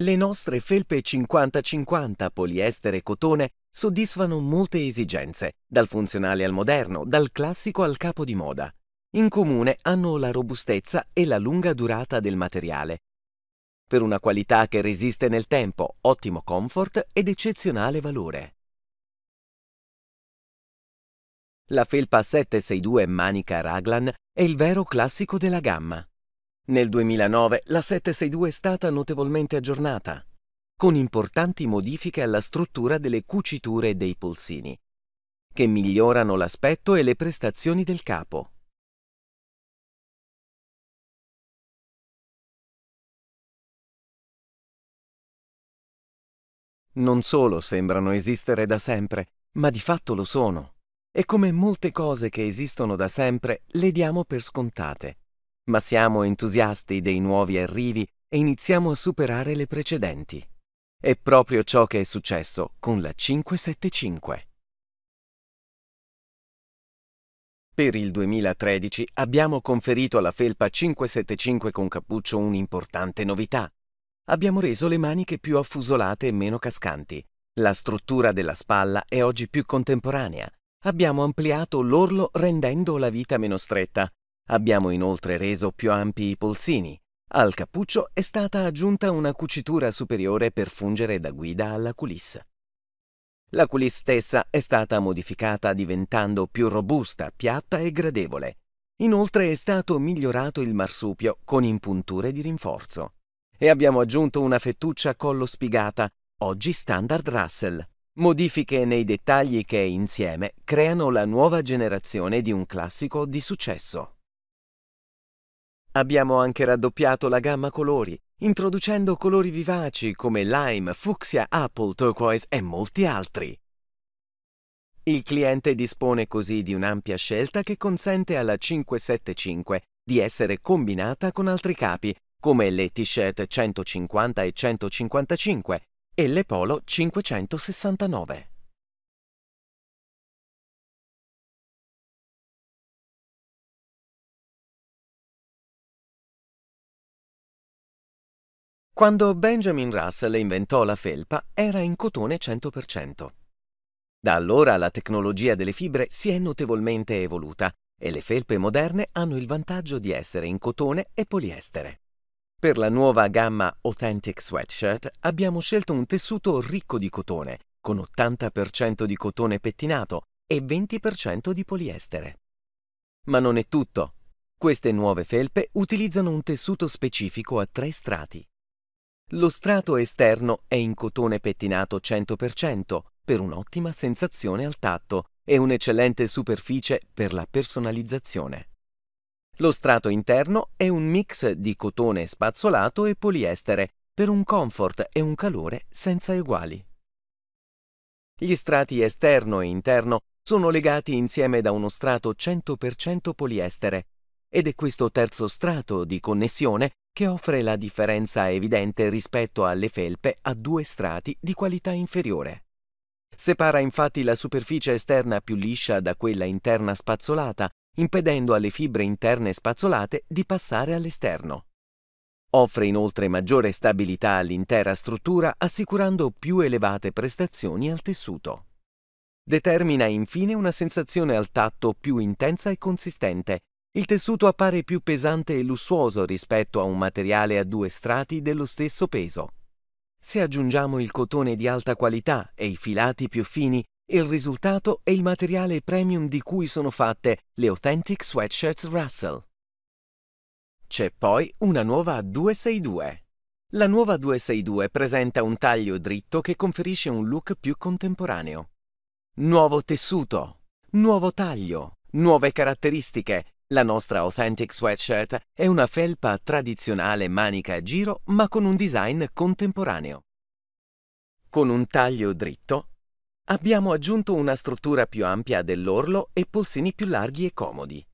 Le nostre felpe 50-50 poliestere e cotone soddisfano molte esigenze, dal funzionale al moderno, dal classico al capo di moda. In comune hanno la robustezza e la lunga durata del materiale. Per una qualità che resiste nel tempo, ottimo comfort ed eccezionale valore. La felpa 762 Manica Raglan è il vero classico della gamma. Nel 2009 la 762 è stata notevolmente aggiornata, con importanti modifiche alla struttura delle cuciture e dei polsini, che migliorano l'aspetto e le prestazioni del capo. Non solo sembrano esistere da sempre, ma di fatto lo sono. E come molte cose che esistono da sempre, le diamo per scontate ma siamo entusiasti dei nuovi arrivi e iniziamo a superare le precedenti. È proprio ciò che è successo con la 575. Per il 2013 abbiamo conferito alla felpa 575 con cappuccio un'importante novità. Abbiamo reso le maniche più affusolate e meno cascanti. La struttura della spalla è oggi più contemporanea. Abbiamo ampliato l'orlo rendendo la vita meno stretta Abbiamo inoltre reso più ampi i polsini. Al cappuccio è stata aggiunta una cucitura superiore per fungere da guida alla culisse. La culisse stessa è stata modificata diventando più robusta, piatta e gradevole. Inoltre è stato migliorato il marsupio con impunture di rinforzo. E abbiamo aggiunto una fettuccia collo spigata, oggi standard Russell. Modifiche nei dettagli che insieme creano la nuova generazione di un classico di successo. Abbiamo anche raddoppiato la gamma colori, introducendo colori vivaci come lime, fucsia, apple, turquoise e molti altri. Il cliente dispone così di un'ampia scelta che consente alla 575 di essere combinata con altri capi, come le t-shirt 150 e 155 e le polo 569. Quando Benjamin Russell inventò la felpa, era in cotone 100%. Da allora la tecnologia delle fibre si è notevolmente evoluta e le felpe moderne hanno il vantaggio di essere in cotone e poliestere. Per la nuova gamma Authentic Sweatshirt abbiamo scelto un tessuto ricco di cotone, con 80% di cotone pettinato e 20% di poliestere. Ma non è tutto. Queste nuove felpe utilizzano un tessuto specifico a tre strati, lo strato esterno è in cotone pettinato 100% per un'ottima sensazione al tatto e un'eccellente superficie per la personalizzazione. Lo strato interno è un mix di cotone spazzolato e poliestere per un comfort e un calore senza eguali. Gli strati esterno e interno sono legati insieme da uno strato 100% poliestere ed è questo terzo strato di connessione che offre la differenza evidente rispetto alle felpe a due strati di qualità inferiore. Separa infatti la superficie esterna più liscia da quella interna spazzolata, impedendo alle fibre interne spazzolate di passare all'esterno. Offre inoltre maggiore stabilità all'intera struttura assicurando più elevate prestazioni al tessuto. Determina infine una sensazione al tatto più intensa e consistente, il tessuto appare più pesante e lussuoso rispetto a un materiale a due strati dello stesso peso. Se aggiungiamo il cotone di alta qualità e i filati più fini, il risultato è il materiale premium di cui sono fatte le Authentic Sweatshirts Russell. C'è poi una nuova 262. La nuova 262 presenta un taglio dritto che conferisce un look più contemporaneo. Nuovo tessuto, nuovo taglio, nuove caratteristiche la nostra Authentic Sweatshirt è una felpa tradizionale manica a giro ma con un design contemporaneo. Con un taglio dritto abbiamo aggiunto una struttura più ampia dell'orlo e polsini più larghi e comodi.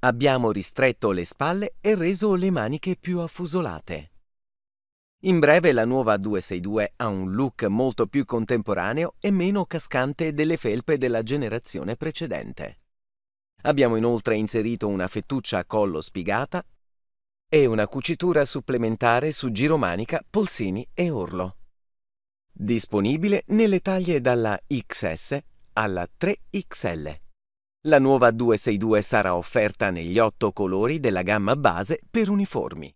Abbiamo ristretto le spalle e reso le maniche più affusolate. In breve la nuova 262 ha un look molto più contemporaneo e meno cascante delle felpe della generazione precedente. Abbiamo inoltre inserito una fettuccia a collo spigata e una cucitura supplementare su giro manica, polsini e orlo. Disponibile nelle taglie dalla XS alla 3XL. La nuova 262 sarà offerta negli otto colori della gamma base per uniformi.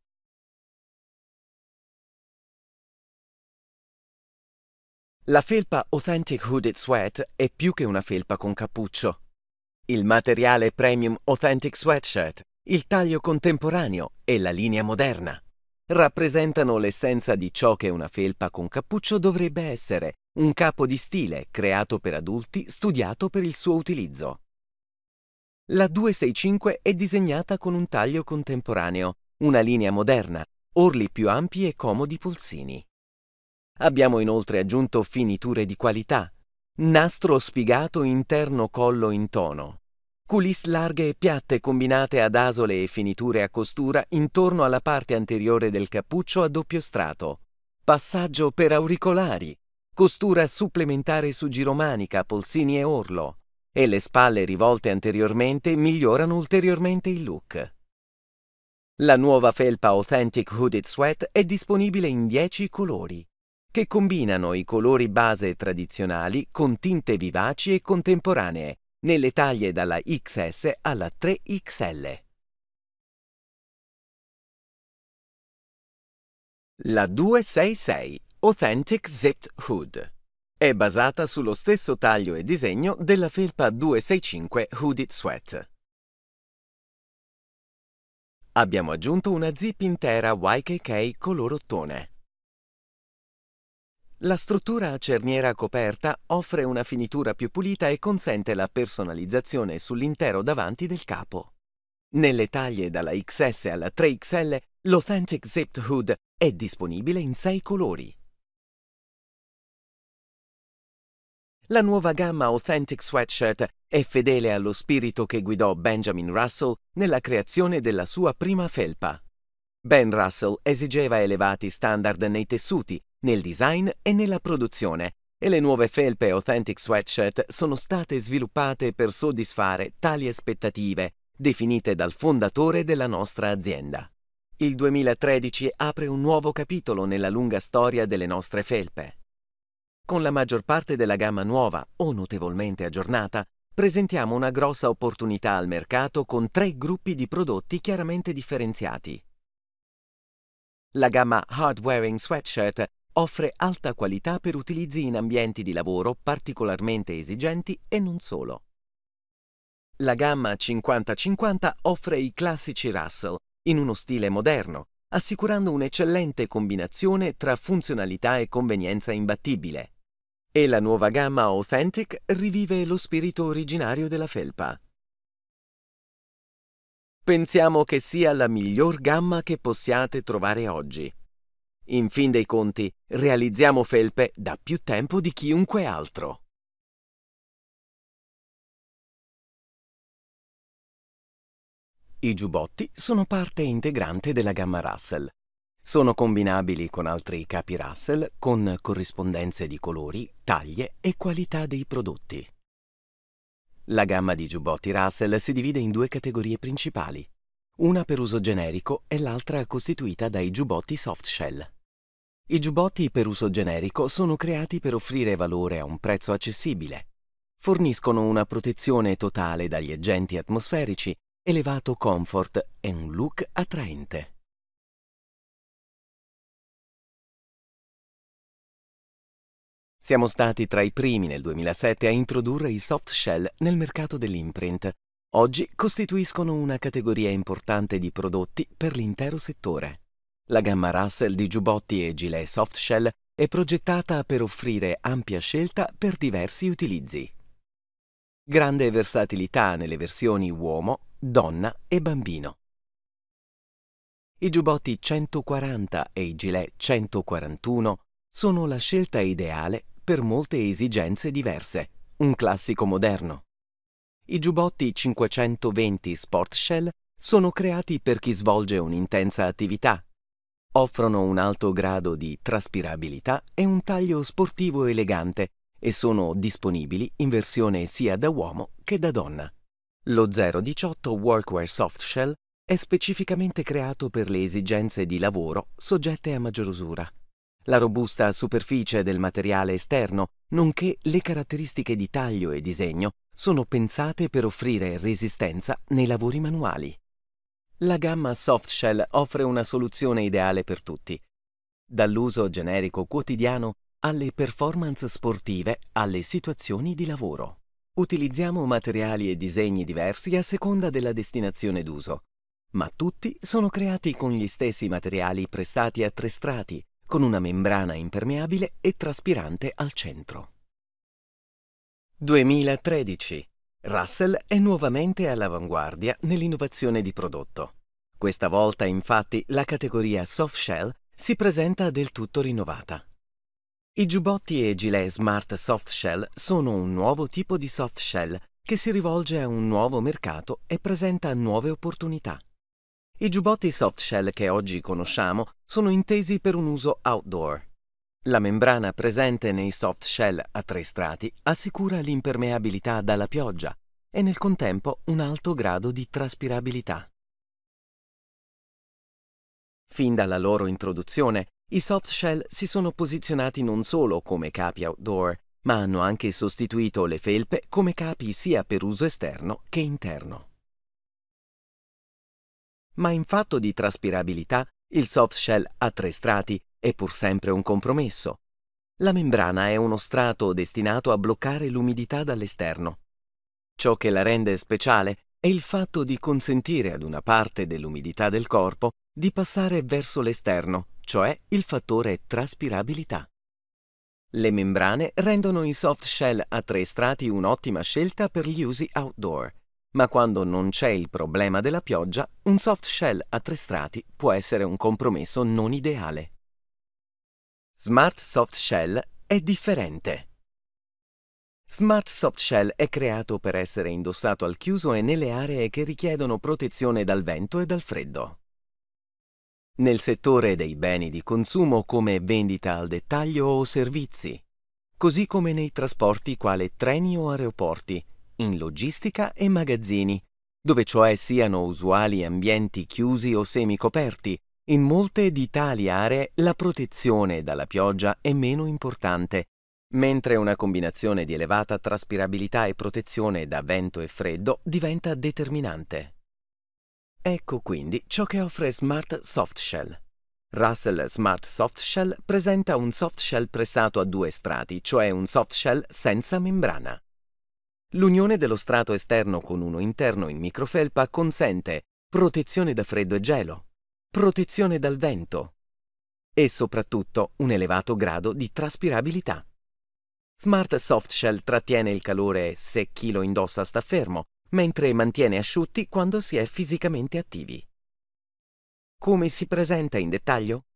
La felpa Authentic Hooded Sweat è più che una felpa con cappuccio il materiale premium Authentic Sweatshirt, il taglio contemporaneo e la linea moderna. Rappresentano l'essenza di ciò che una felpa con cappuccio dovrebbe essere, un capo di stile creato per adulti, studiato per il suo utilizzo. La 265 è disegnata con un taglio contemporaneo, una linea moderna, orli più ampi e comodi polsini. Abbiamo inoltre aggiunto finiture di qualità, nastro spigato interno collo in tono, Culisse larghe e piatte combinate ad asole e finiture a costura intorno alla parte anteriore del cappuccio a doppio strato. Passaggio per auricolari. Costura supplementare su giromanica, polsini e orlo. E le spalle rivolte anteriormente migliorano ulteriormente il look. La nuova felpa Authentic Hooded Sweat è disponibile in 10 colori, che combinano i colori base tradizionali con tinte vivaci e contemporanee, nelle taglie dalla XS alla 3XL. La 266 Authentic Zipped Hood è basata sullo stesso taglio e disegno della felpa 265 Hooded Sweat. Abbiamo aggiunto una zip intera YKK color ottone. La struttura a cerniera coperta offre una finitura più pulita e consente la personalizzazione sull'intero davanti del capo. Nelle taglie dalla XS alla 3XL, l'Authentic Zipped Hood è disponibile in 6 colori. La nuova gamma Authentic Sweatshirt è fedele allo spirito che guidò Benjamin Russell nella creazione della sua prima felpa. Ben Russell esigeva elevati standard nei tessuti nel design e nella produzione, e le nuove felpe Authentic Sweatshirt sono state sviluppate per soddisfare tali aspettative, definite dal fondatore della nostra azienda. Il 2013 apre un nuovo capitolo nella lunga storia delle nostre felpe. Con la maggior parte della gamma nuova o notevolmente aggiornata, presentiamo una grossa opportunità al mercato con tre gruppi di prodotti chiaramente differenziati. La gamma Hard Wearing Sweatshirt offre alta qualità per utilizzi in ambienti di lavoro particolarmente esigenti e non solo. La gamma 50-50 offre i classici Russell in uno stile moderno, assicurando un'eccellente combinazione tra funzionalità e convenienza imbattibile. E la nuova gamma Authentic rivive lo spirito originario della felpa. Pensiamo che sia la miglior gamma che possiate trovare oggi. In fin dei conti, realizziamo felpe da più tempo di chiunque altro. I giubbotti sono parte integrante della gamma Russell. Sono combinabili con altri capi Russell con corrispondenze di colori, taglie e qualità dei prodotti. La gamma di giubbotti Russell si divide in due categorie principali, una per uso generico e l'altra costituita dai giubbotti softshell. I giubbotti per uso generico sono creati per offrire valore a un prezzo accessibile. Forniscono una protezione totale dagli agenti atmosferici, elevato comfort e un look attraente. Siamo stati tra i primi nel 2007 a introdurre i soft shell nel mercato dell'imprint. Oggi costituiscono una categoria importante di prodotti per l'intero settore. La gamma Russell di giubbotti e gilet softshell è progettata per offrire ampia scelta per diversi utilizzi. Grande versatilità nelle versioni uomo, donna e bambino. I giubbotti 140 e i gilet 141 sono la scelta ideale per molte esigenze diverse, un classico moderno. I giubbotti 520 Sportshell sono creati per chi svolge un'intensa attività, Offrono un alto grado di traspirabilità e un taglio sportivo elegante e sono disponibili in versione sia da uomo che da donna. Lo 018 Workwear Softshell è specificamente creato per le esigenze di lavoro soggette a maggior usura. La robusta superficie del materiale esterno, nonché le caratteristiche di taglio e disegno, sono pensate per offrire resistenza nei lavori manuali. La gamma Softshell offre una soluzione ideale per tutti, dall'uso generico quotidiano alle performance sportive alle situazioni di lavoro. Utilizziamo materiali e disegni diversi a seconda della destinazione d'uso, ma tutti sono creati con gli stessi materiali prestati a tre strati, con una membrana impermeabile e traspirante al centro. 2013 Russell è nuovamente all'avanguardia nell'innovazione di prodotto. Questa volta, infatti, la categoria soft shell si presenta del tutto rinnovata. I giubbotti e gilet Smart Soft Shell sono un nuovo tipo di soft shell che si rivolge a un nuovo mercato e presenta nuove opportunità. I giubbotti soft shell che oggi conosciamo sono intesi per un uso outdoor, la membrana presente nei soft shell a tre strati assicura l'impermeabilità dalla pioggia e nel contempo un alto grado di traspirabilità. Fin dalla loro introduzione, i soft shell si sono posizionati non solo come capi outdoor, ma hanno anche sostituito le felpe come capi sia per uso esterno che interno. Ma in fatto di traspirabilità, il soft shell a tre strati è pur sempre un compromesso. La membrana è uno strato destinato a bloccare l'umidità dall'esterno. Ciò che la rende speciale è il fatto di consentire ad una parte dell'umidità del corpo di passare verso l'esterno, cioè il fattore traspirabilità. Le membrane rendono i soft shell a tre strati un'ottima scelta per gli usi outdoor, ma quando non c'è il problema della pioggia, un soft shell a tre strati può essere un compromesso non ideale. Smart Soft Shell è differente. Smart Soft Shell è creato per essere indossato al chiuso e nelle aree che richiedono protezione dal vento e dal freddo. Nel settore dei beni di consumo come vendita al dettaglio o servizi, così come nei trasporti quale treni o aeroporti, in logistica e magazzini, dove cioè siano usuali ambienti chiusi o semicoperti, in molte di tali aree la protezione dalla pioggia è meno importante, mentre una combinazione di elevata traspirabilità e protezione da vento e freddo diventa determinante. Ecco quindi ciò che offre Smart Softshell. Russell Smart Softshell presenta un softshell pressato a due strati, cioè un softshell senza membrana. L'unione dello strato esterno con uno interno in microfelpa consente protezione da freddo e gelo, protezione dal vento e soprattutto un elevato grado di traspirabilità. Smart Softshell trattiene il calore se chi lo indossa sta fermo, mentre mantiene asciutti quando si è fisicamente attivi. Come si presenta in dettaglio?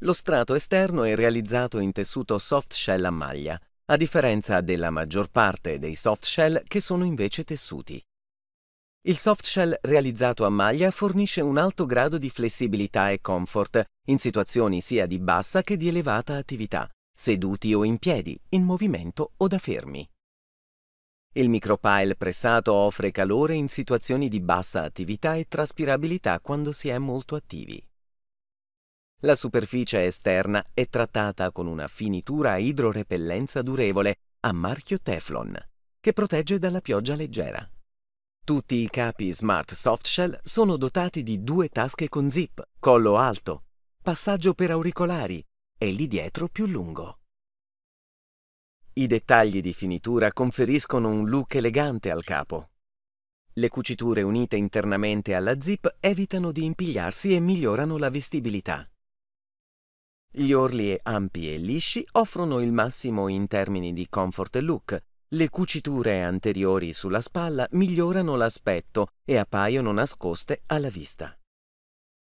Lo strato esterno è realizzato in tessuto softshell a maglia, a differenza della maggior parte dei softshell che sono invece tessuti. Il softshell realizzato a maglia fornisce un alto grado di flessibilità e comfort in situazioni sia di bassa che di elevata attività, seduti o in piedi, in movimento o da fermi. Il micropile pressato offre calore in situazioni di bassa attività e traspirabilità quando si è molto attivi. La superficie esterna è trattata con una finitura a idrorepellenza durevole a marchio Teflon, che protegge dalla pioggia leggera. Tutti i capi Smart Softshell sono dotati di due tasche con zip, collo alto, passaggio per auricolari e lì dietro più lungo. I dettagli di finitura conferiscono un look elegante al capo. Le cuciture unite internamente alla zip evitano di impigliarsi e migliorano la vestibilità. Gli orli ampi e lisci offrono il massimo in termini di comfort e look, le cuciture anteriori sulla spalla migliorano l'aspetto e appaiono nascoste alla vista.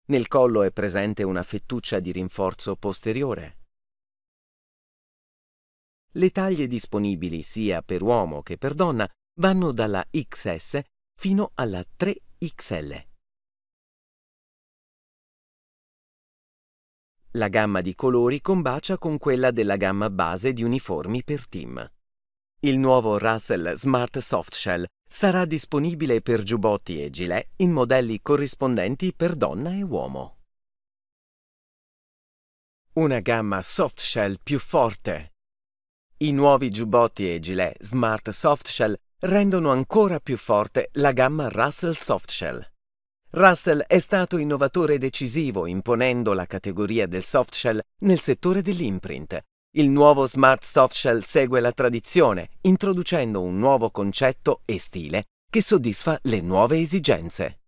Nel collo è presente una fettuccia di rinforzo posteriore. Le taglie disponibili sia per uomo che per donna vanno dalla XS fino alla 3XL. La gamma di colori combacia con quella della gamma base di uniformi per team. Il nuovo Russell Smart Softshell sarà disponibile per giubbotti e gilet in modelli corrispondenti per donna e uomo. Una gamma softshell più forte. I nuovi giubbotti e gilet Smart Softshell rendono ancora più forte la gamma Russell Softshell. Russell è stato innovatore decisivo imponendo la categoria del softshell nel settore dell'imprint, il nuovo smart softshell segue la tradizione, introducendo un nuovo concetto e stile che soddisfa le nuove esigenze.